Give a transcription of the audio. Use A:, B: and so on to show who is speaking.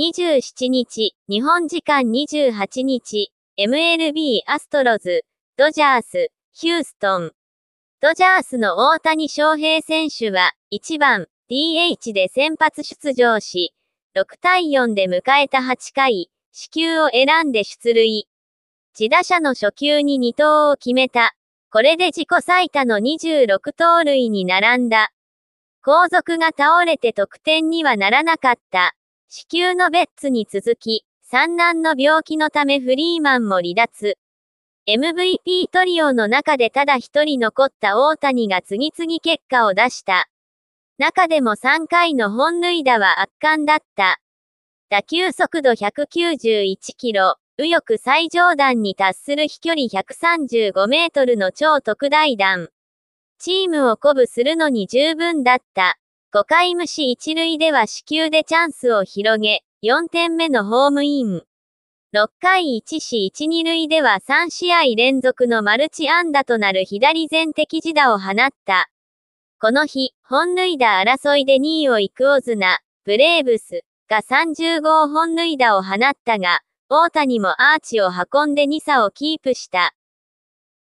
A: 27日、日本時間28日、MLB アストロズ、ドジャース、ヒューストン。ドジャースの大谷翔平選手は、1番、DH で先発出場し、6対4で迎えた8回、死球を選んで出塁。自打者の初球に2投を決めた。これで自己最多の26盗塁に並んだ。後続が倒れて得点にはならなかった。子宮のベッツに続き、産卵の病気のためフリーマンも離脱。MVP トリオの中でただ一人残った大谷が次々結果を出した。中でも3回の本塁打は圧巻だった。打球速度191キロ、右翼最上段に達する飛距離135メートルの超特大弾。チームを鼓舞するのに十分だった。5回無視一塁では死球でチャンスを広げ、4点目のホームイン。6回1死1、2塁では3試合連続のマルチ安打となる左前的自打を放った。この日、本塁打争いで2位を行くオズナ、ブレーブスが30号本塁打を放ったが、大谷もアーチを運んで2差をキープした。